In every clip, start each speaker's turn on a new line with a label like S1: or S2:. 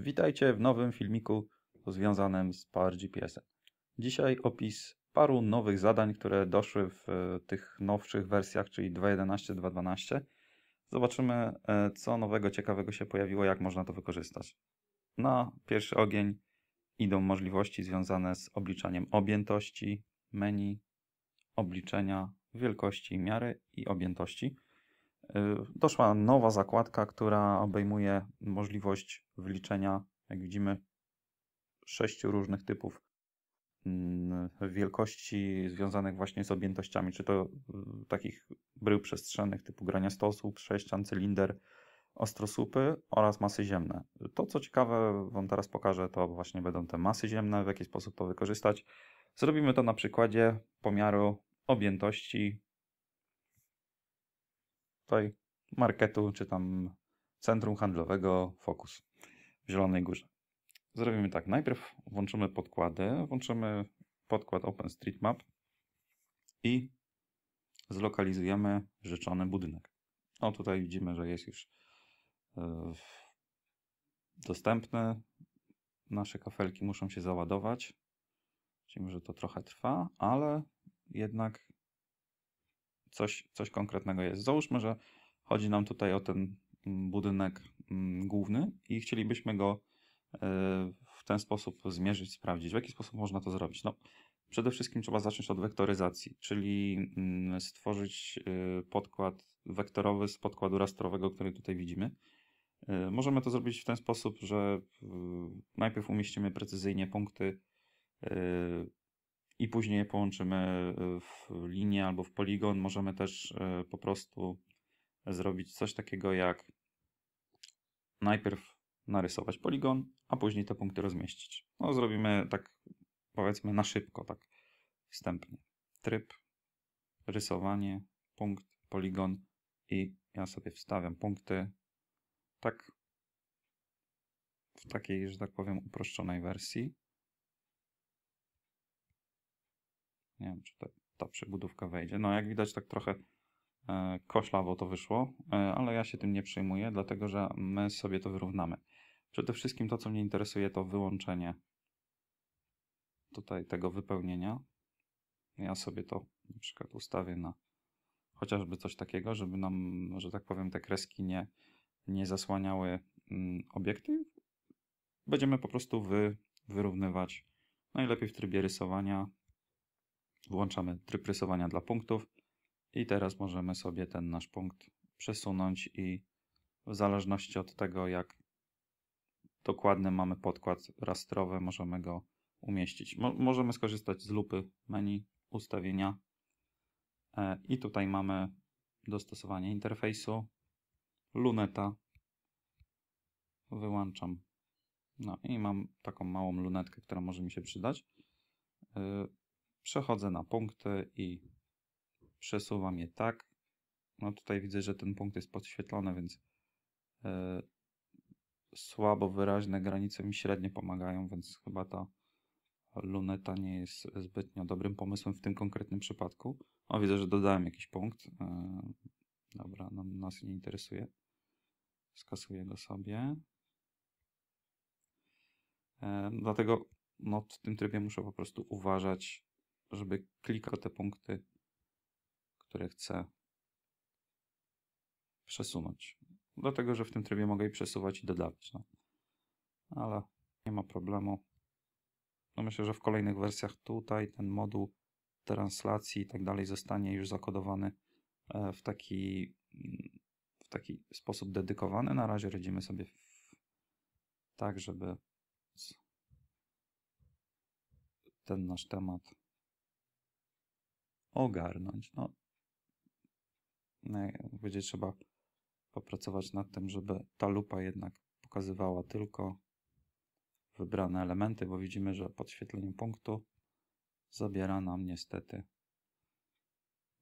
S1: Witajcie w nowym filmiku związanym z Power em Dzisiaj opis paru nowych zadań, które doszły w e, tych nowszych wersjach, czyli 2.11, 2.12. Zobaczymy, e, co nowego, ciekawego się pojawiło, jak można to wykorzystać. Na pierwszy ogień idą możliwości związane z obliczaniem objętości, menu, obliczenia wielkości, miary i objętości. Y, doszła nowa zakładka, która obejmuje możliwość wliczenia, jak widzimy, sześciu różnych typów mm, wielkości związanych właśnie z objętościami, czy to y, takich brył przestrzennych typu grania 100 osób, sześcian, cylinder, ostrosłupy oraz masy ziemne. To co ciekawe Wam teraz pokażę, to właśnie będą te masy ziemne, w jaki sposób to wykorzystać. Zrobimy to na przykładzie pomiaru objętości tutaj marketu, czy tam centrum handlowego Fokus w Zielonej Górze. Zrobimy tak, najpierw włączymy podkłady, włączymy podkład OpenStreetMap i zlokalizujemy życzony budynek. O, tutaj widzimy, że jest już e, dostępny. Nasze kafelki muszą się załadować. Widzimy, że to trochę trwa, ale jednak coś, coś konkretnego jest. Załóżmy, że chodzi nam tutaj o ten mm, budynek mm, główny i chcielibyśmy go e, w ten sposób zmierzyć, sprawdzić. W jaki sposób można to zrobić? No, przede wszystkim trzeba zacząć od wektoryzacji, czyli mm, stworzyć e, podkład wektorowy z podkładu rastrowego, który tutaj widzimy. E, możemy to zrobić w ten sposób, że najpierw umieścimy precyzyjnie punkty i później je połączymy e, w linię albo w poligon. Możemy też e, po prostu zrobić coś takiego jak najpierw narysować poligon, a później te punkty rozmieścić. No zrobimy tak powiedzmy na szybko, tak wstępnie. Tryb, rysowanie, punkt, poligon i ja sobie wstawiam punkty tak w takiej, że tak powiem, uproszczonej wersji. Nie wiem, czy ta przybudówka wejdzie. No jak widać tak trochę e, koślawo to wyszło, e, ale ja się tym nie przejmuję, dlatego że my sobie to wyrównamy. Przede wszystkim to, co mnie interesuje, to wyłączenie tutaj tego wypełnienia. Ja sobie to na przykład ustawię na chociażby coś takiego, żeby nam, że tak powiem, te kreski nie, nie zasłaniały mm, obiektyw. Będziemy po prostu wy, wyrównywać najlepiej w trybie rysowania Włączamy tryb rysowania dla punktów i teraz możemy sobie ten nasz punkt przesunąć i w zależności od tego, jak dokładny mamy podkład rastrowy, możemy go umieścić. Mo możemy skorzystać z lupy menu ustawienia e, i tutaj mamy dostosowanie interfejsu, luneta, wyłączam. No i mam taką małą lunetkę, która może mi się przydać. E, przechodzę na punkty i przesuwam je tak. No tutaj widzę, że ten punkt jest podświetlony, więc yy, słabo wyraźne granice mi średnio pomagają, więc chyba ta luneta nie jest zbytnio dobrym pomysłem w tym konkretnym przypadku. O, widzę, że dodałem jakiś punkt. Yy, dobra, no, nas nie interesuje. Skasuję go sobie. Yy, dlatego no, w tym trybie muszę po prostu uważać żeby klikał te punkty, które chcę przesunąć. Dlatego, że w tym trybie mogę i przesuwać i dodawać. No. Ale nie ma problemu. No myślę, że w kolejnych wersjach tutaj ten moduł translacji i tak dalej zostanie już zakodowany e, w taki, w taki sposób dedykowany. Na razie radzimy sobie w, tak, żeby ten nasz temat ogarnąć. No, będzie jak trzeba popracować nad tym, żeby ta lupa jednak pokazywała tylko wybrane elementy, bo widzimy, że podświetleniem punktu zabiera nam niestety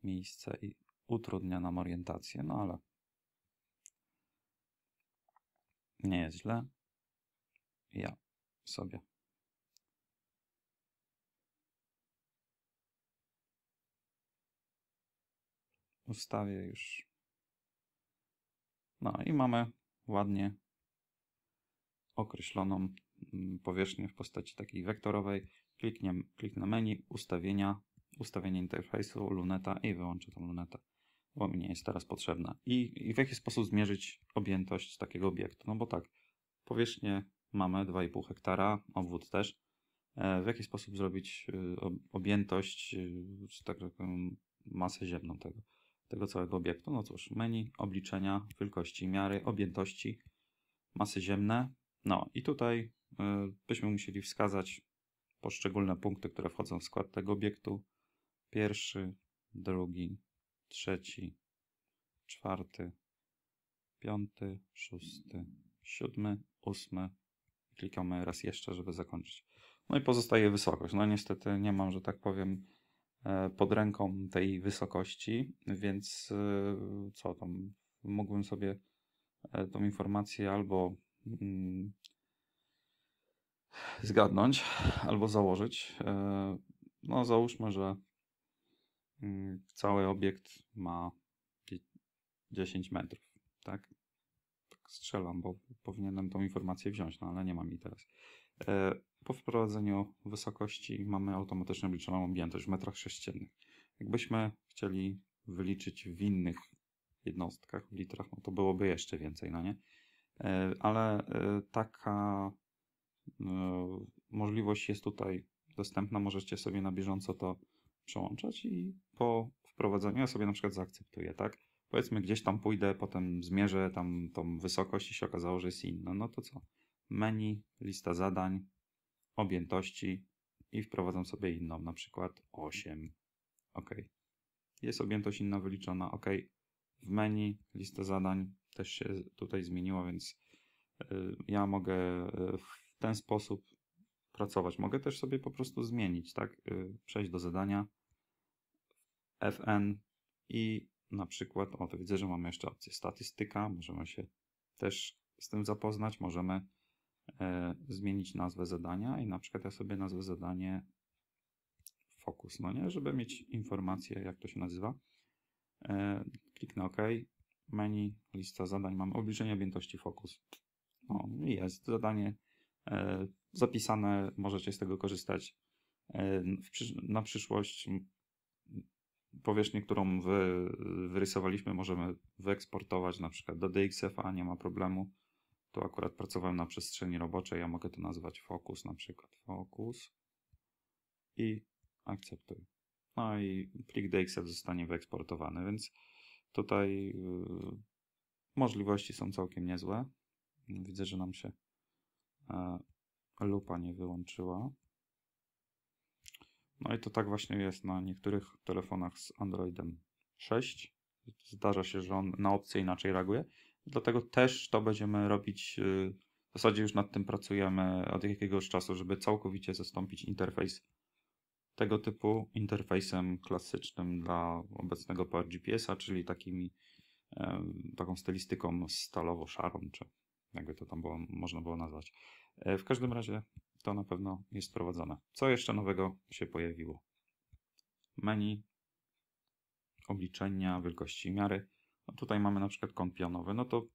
S1: miejsce i utrudnia nam orientację, no ale nie jest źle. Ja sobie ustawię już. No i mamy ładnie określoną mm, powierzchnię w postaci takiej wektorowej. Kliknę, kliknę menu, ustawienia, ustawienie interfejsu, luneta i wyłączę tą lunetę, bo mi nie jest teraz potrzebna. I, I w jaki sposób zmierzyć objętość takiego obiektu? No bo tak, powierzchnię mamy 2,5 hektara, obwód też. E, w jaki sposób zrobić y, objętość, czy tak masę ziemną tego? tego całego obiektu. No cóż, menu, obliczenia, wielkości, miary, objętości, masy ziemne. No i tutaj y, byśmy musieli wskazać poszczególne punkty, które wchodzą w skład tego obiektu. Pierwszy, drugi, trzeci, czwarty, piąty, szósty, siódmy, ósmy. Klikamy raz jeszcze, żeby zakończyć. No i pozostaje wysokość. No niestety nie mam, że tak powiem, E, pod ręką tej wysokości, więc e, co tam, mogłem sobie e, tą informację albo mm, zgadnąć, albo założyć. No, załóżmy, że mm, cały obiekt ma 10 metrów, tak? tak strzelam, bo powinienem tą informację wziąć, no ale nie mam jej teraz. E, po wprowadzeniu wysokości mamy automatycznie obliczoną objętość w metrach sześciennych. Jakbyśmy chcieli wyliczyć w innych jednostkach, w litrach, no to byłoby jeszcze więcej, no nie? E, ale e, taka możliwość jest tutaj dostępna, możecie sobie na bieżąco to przełączać i po wprowadzeniu ja sobie na przykład zaakceptuję, tak? Powiedzmy gdzieś tam pójdę, potem zmierzę tam tą wysokość i się okazało, że jest inna, no to co? menu, lista zadań, objętości i wprowadzam sobie inną, na przykład 8. OK. Jest objętość inna wyliczona, OK. W menu lista zadań też się tutaj zmieniła, więc y, ja mogę y, w ten sposób pracować. Mogę też sobie po prostu zmienić, tak? Y, przejść do zadania FN i na przykład, o to widzę, że mamy jeszcze opcję statystyka, możemy się też z tym zapoznać, możemy E, zmienić nazwę zadania i na przykład ja sobie nazwę zadanie fokus, no nie, żeby mieć informację, jak to się nazywa. E, kliknę OK, menu, lista zadań, mam obliczenie objętości fokus. No jest zadanie e, zapisane, możecie z tego korzystać na przyszłość. Powierzchnię, którą wyrysowaliśmy, możemy wyeksportować na przykład do DXF-a, nie ma problemu. Tu akurat pracowałem na przestrzeni roboczej, ja mogę to nazwać fokus na przykład. Fokus i akceptuj. No i plik DXF zostanie wyeksportowany, więc tutaj yy, możliwości są całkiem niezłe. Widzę, że nam się yy, lupa nie wyłączyła. No i to tak właśnie jest na niektórych telefonach z Androidem 6. Zdarza się, że on na opcję inaczej reaguje. Dlatego też to będziemy robić. Y, w zasadzie już nad tym pracujemy od jakiegoś czasu, żeby całkowicie zastąpić interfejs tego typu interfejsem klasycznym dla obecnego Power GPS-a, czyli takimi, taką stylistyką stalowo-szarą, czy jakby to tam było, można było nazwać. E, w każdym razie to na pewno jest wprowadzone. Co jeszcze nowego się pojawiło? Menu, obliczenia, wielkości miary. No tutaj mamy na przykład kąt pionowy, no to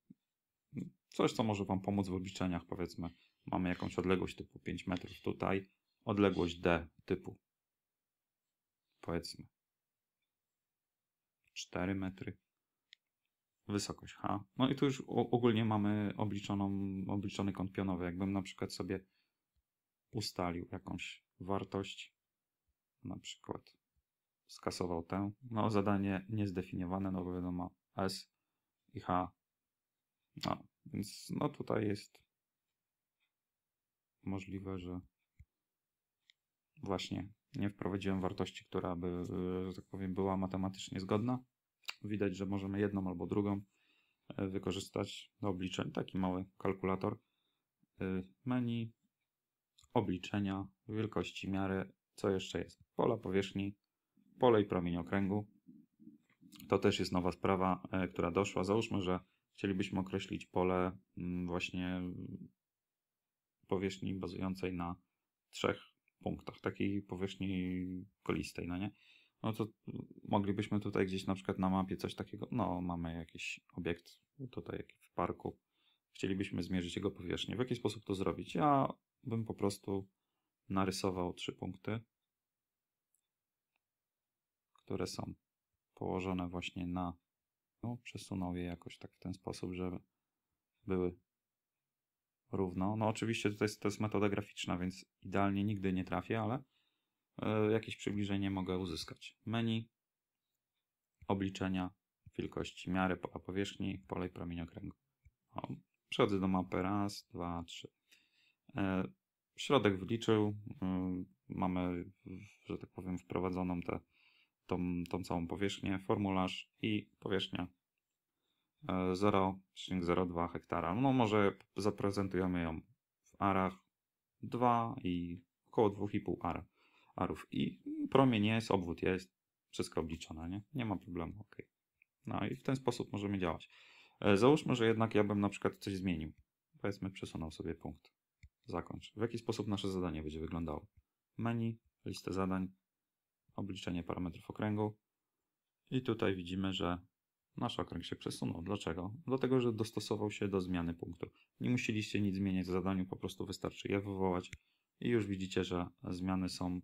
S1: coś, co może Wam pomóc w obliczeniach, powiedzmy, mamy jakąś odległość typu 5 metrów tutaj, odległość D typu, powiedzmy, 4 metry, wysokość H. No i tu już ogólnie mamy obliczoną, obliczony kąt pionowy. Jakbym na przykład sobie ustalił jakąś wartość, na przykład skasował tę, no zadanie niezdefiniowane, no bo wiadomo, S i H. No, więc no tutaj jest możliwe, że właśnie nie wprowadziłem wartości, która by, że tak powiem, była matematycznie zgodna. Widać, że możemy jedną albo drugą e, wykorzystać do obliczeń. Taki mały kalkulator. E, menu, obliczenia, wielkości, miary, co jeszcze jest? Pola powierzchni, pole i promień okręgu. To też jest nowa sprawa, e, która doszła. Załóżmy, że chcielibyśmy określić pole mm, właśnie powierzchni bazującej na trzech punktach, takiej powierzchni kolistej, no nie? No to moglibyśmy tutaj gdzieś na przykład na mapie coś takiego, no mamy jakiś obiekt tutaj w parku, chcielibyśmy zmierzyć jego powierzchnię. W jaki sposób to zrobić? Ja bym po prostu narysował trzy punkty, które są położone właśnie na... No, przesunął je jakoś tak w ten sposób, żeby były równo. No oczywiście tutaj to jest metoda graficzna, więc idealnie nigdy nie trafię, ale e, jakieś przybliżenie mogę uzyskać. Menu, obliczenia, wielkości miary, a powierzchni, polej, promieniokręgu. O, przechodzę do mapy raz, dwa, trzy. E, środek wliczył. E, mamy, że tak powiem, wprowadzoną te tą, tą całą powierzchnię, formularz i powierzchnia 0,02 e, hektara. No może zaprezentujemy ją w arach 2 i około 2,5 ar, arów. I promień jest, obwód jest, wszystko obliczone, nie? Nie ma problemu, ok. No i w ten sposób możemy działać. E, załóżmy, że jednak ja bym na przykład coś zmienił. Powiedzmy, przesunął sobie punkt. Zakończ. W jaki sposób nasze zadanie będzie wyglądało? Menu, listę zadań, obliczenie parametrów okręgu i tutaj widzimy, że nasz okręg się przesunął. Dlaczego? Dlatego, że dostosował się do zmiany punktu. Nie musieliście nic zmieniać w zadaniu, po prostu wystarczy je wywołać i już widzicie, że zmiany są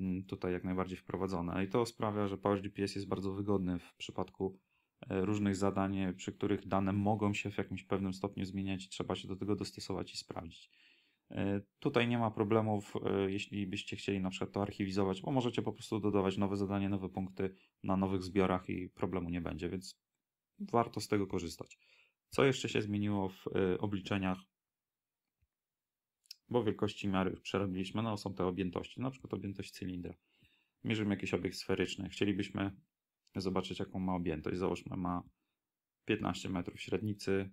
S1: mm, tutaj jak najbardziej wprowadzone. I to sprawia, że PowerGPS jest bardzo wygodny w przypadku e, różnych zadań, e, przy których dane mogą się w jakimś pewnym stopniu zmieniać, trzeba się do tego dostosować i sprawdzić. E, tutaj nie ma problemów, e, jeśli byście chcieli na przykład to archiwizować, bo możecie po prostu dodawać nowe zadanie, nowe punkty na nowych zbiorach i problemu nie będzie, więc warto z tego korzystać. Co jeszcze się zmieniło w e, obliczeniach? Bo wielkości miary już przerobiliśmy, no są te objętości, na przykład objętość cylindra. Mierzymy jakiś obiekt sferyczny, chcielibyśmy zobaczyć jaką ma objętość. Załóżmy ma 15 metrów średnicy,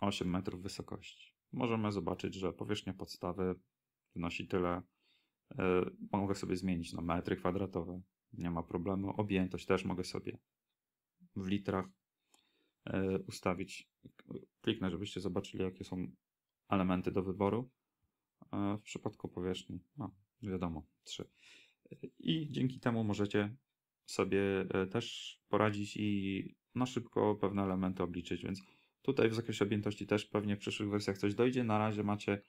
S1: 8 metrów wysokości możemy zobaczyć, że powierzchnia podstawy wynosi tyle. E, mogę sobie zmienić na no, metry kwadratowe, nie ma problemu. Objętość też mogę sobie w litrach e, ustawić. Kliknę, żebyście zobaczyli, jakie są elementy do wyboru. W przypadku powierzchni, no, wiadomo, 3. I dzięki temu możecie sobie e, też poradzić i na szybko pewne elementy obliczyć, więc Tutaj w zakresie objętości też pewnie w przyszłych wersjach coś dojdzie. Na razie macie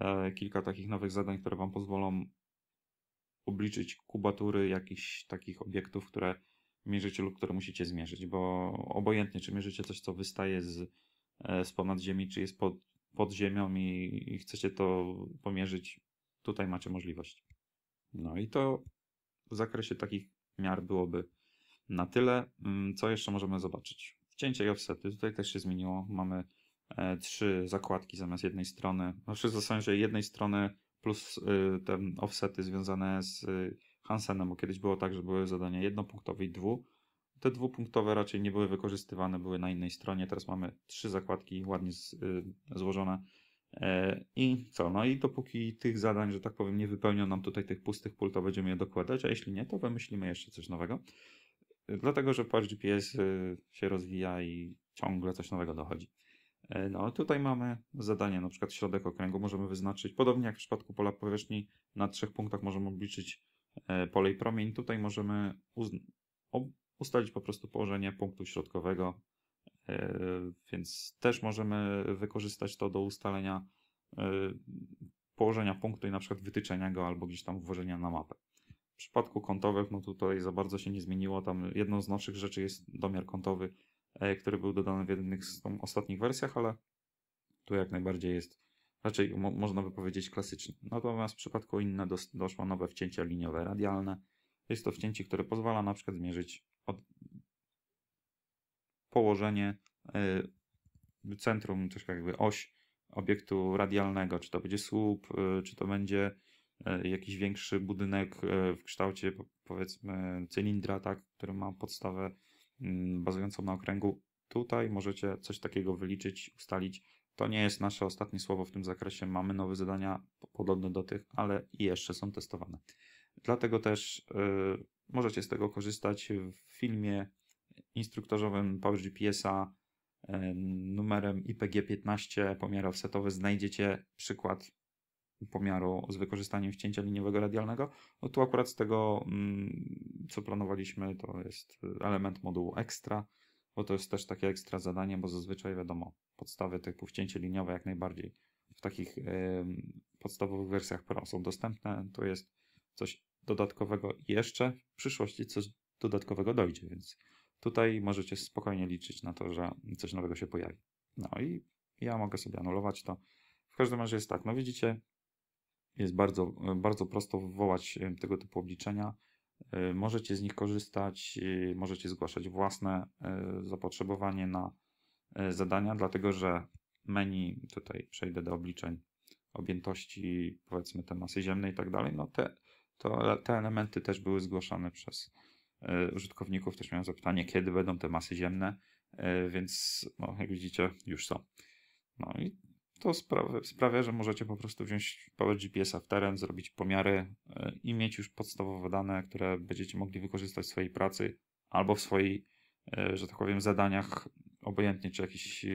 S1: e, kilka takich nowych zadań, które Wam pozwolą obliczyć kubatury jakichś takich obiektów, które mierzycie lub które musicie zmierzyć, bo obojętnie, czy mierzycie coś, co wystaje z, e, z ponad ziemi, czy jest pod, pod ziemią i, i chcecie to pomierzyć, tutaj macie możliwość. No i to w zakresie takich miar byłoby na tyle. Mm, co jeszcze możemy zobaczyć? Cięcia i offsety. Tutaj też się zmieniło. Mamy e, trzy zakładki zamiast jednej strony. Znaczy w zasadzie jednej strony plus e, te offsety związane z e, Hansenem, bo kiedyś było tak, że były zadania jednopunktowe i dwu. Te dwupunktowe raczej nie były wykorzystywane, były na innej stronie. Teraz mamy trzy zakładki ładnie złożone. I co? No i dopóki tych zadań, że tak powiem, nie wypełnią nam tutaj tych pustych pól, to będziemy je dokładać, a jeśli nie, to wymyślimy jeszcze coś nowego. Dlatego, że Płaszcz GPS y, się rozwija i ciągle coś nowego dochodzi. E, no, tutaj mamy zadanie, na przykład środek okręgu możemy wyznaczyć, podobnie jak w przypadku pola powierzchni, na trzech punktach możemy obliczyć e, pole i promień. Tutaj możemy ustalić po prostu położenie punktu środkowego, e, więc też możemy wykorzystać to do ustalenia położenia punktu i na przykład wytyczenia go albo gdzieś tam włożenia na mapę. W przypadku kątowych, no tutaj za bardzo się nie zmieniło. Tam jedną z naszych rzeczy jest domiar kątowy, e, który był dodany w jednych z ostatnich wersjach, ale tu jak najbardziej jest raczej mo można by powiedzieć klasyczny. Natomiast w przypadku inne dos doszło nowe wcięcia liniowe radialne. Jest to wcięcie, które pozwala na przykład zmierzyć położenie y, centrum, też jakby oś obiektu radialnego, czy to będzie słup, y, czy to będzie E, jakiś większy budynek e, w kształcie powiedzmy cylindra, tak, który ma podstawę mm, bazującą na okręgu. Tutaj możecie coś takiego wyliczyć, ustalić. To nie jest nasze ostatnie słowo w tym zakresie. Mamy nowe zadania podobne do tych, ale i jeszcze są testowane. Dlatego też e, możecie z tego korzystać w filmie instruktorzowym powergps a numerem IPG15 pomiar offsetowy. Znajdziecie przykład pomiaru z wykorzystaniem wcięcia liniowego radialnego. No tu akurat z tego, mm, co planowaliśmy, to jest element modułu ekstra, bo to jest też takie ekstra zadanie, bo zazwyczaj wiadomo, podstawy typu wcięcie liniowe jak najbardziej w takich podstawowych wersjach Pro są dostępne. To jest coś dodatkowego i jeszcze w przyszłości coś dodatkowego dojdzie, więc tutaj możecie spokojnie liczyć na to, że coś nowego się pojawi. No i ja mogę sobie anulować to. W każdym razie jest tak, no widzicie, jest bardzo, e, bardzo prosto wywołać e, tego typu obliczenia. E, możecie z nich korzystać, możecie zgłaszać własne zapotrzebowanie na zadania, dlatego że menu, tutaj przejdę do obliczeń objętości, powiedzmy te masy ziemnej i tak dalej, no te, to, te elementy też były zgłaszane przez użytkowników, też miałem zapytanie, kiedy będą te masy ziemne, więc no, jak widzicie, już są. No i to sprawia, sprawia, że możecie po prostu wziąć Power GPS-a w teren, zrobić pomiary e, i mieć już podstawowe dane, które będziecie mogli wykorzystać w swojej pracy albo w swoich, e, że tak powiem, zadaniach, obojętnie czy jakichś e,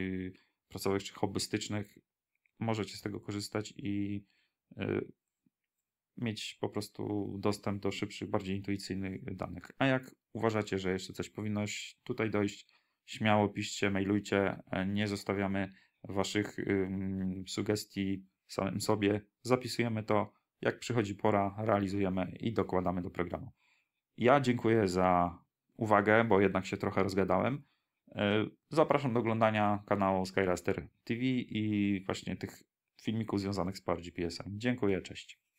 S1: pracowych czy hobbystycznych. Możecie z tego korzystać i mieć po prostu dostęp do szybszych, bardziej intuicyjnych danych. A jak uważacie, że jeszcze coś powinno tutaj dojść, śmiało piszcie, mailujcie, nie zostawiamy Waszych sugestii samym sobie, zapisujemy to, jak przychodzi pora, realizujemy i dokładamy do programu. Ja dziękuję za uwagę, bo jednak się trochę rozgadałem. E, zapraszam do oglądania kanału Skyraster TV i właśnie tych filmików związanych z Power GPS-em. Dziękuję, cześć.